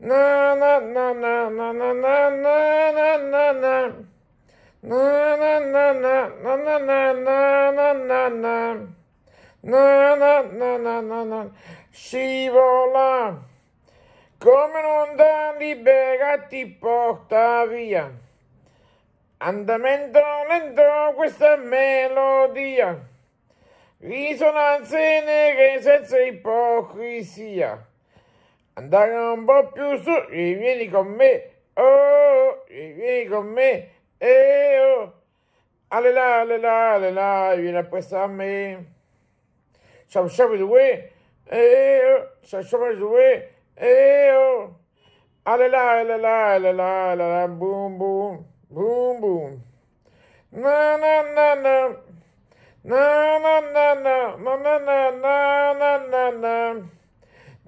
na scivola come un'onda libera ti porta via andamento lento questa melodia risonanze nere senza ipocrisia Andare un po' più su, e vieni con me, oh, e vieni con me, eh, oh. Allela, allela, allela, vieni a questa a me. Ciao, ciao, due, eh, oh. Ciao, ciao, due, eh, oh. Allela, allela, allela, allela, boom, boom, boom, boom. Na, na, na, na. Na, na, na, na, na, na, na, na, na, na.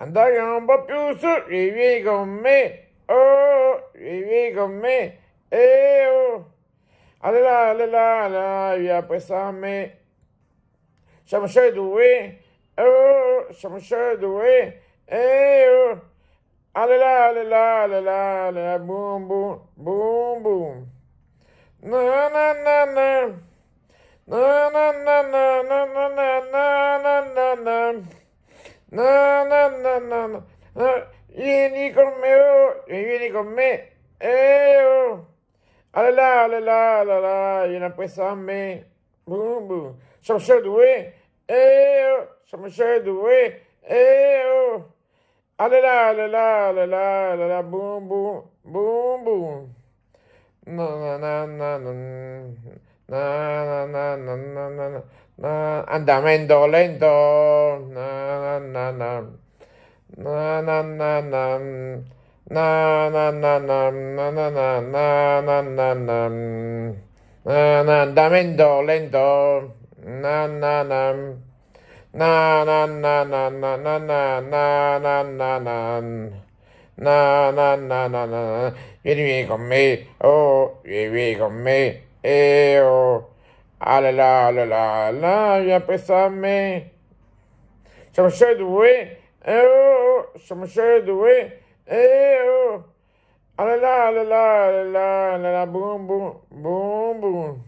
Andaillons un peu plus je oh, je eh oh. Allez là, allez là, là, ça, mais. doué, oh, eh oh. Allez là, allez là, allez là, boum, boum, boum, boum. No, no, no, no, no, no. vieni con me, oh, vieni con me, eh, oh. Allà, allà, allà, là, vieni a pensare a me. Boom, boom. Siamo solo due, eh, oh. siamo solo due, eh, oh. Allà, allà, allà, allà, boom, boom, boom, boom. No, no, no, no, no. No, no, no, no, no, no, no. Andamento lento. No. na na na na na na na na na na na na na na na na na lento na na na na na na na na na na na na na na na na na na na vieni con me oh vieni con me e la la la la la siamo solo due, eh oh, siamo solo due, eh oh. la la allora, allora, boom, boom, boom, boom.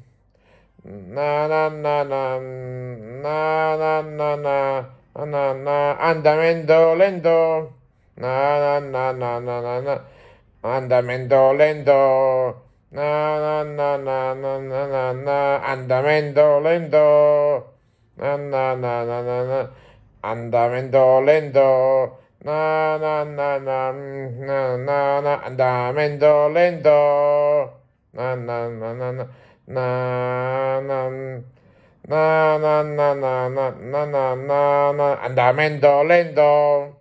Na na na na na na na na na na andamento lento na na na na na na na andamento lento na na na na na na na na andamento lento na na na na na na Andamento lento. Na, na, na, na, na, na, na. Andamento lento. Na, na, na, na, na. Na, na. Na, na, na, na, na, na, na, na, na. Andamento lento.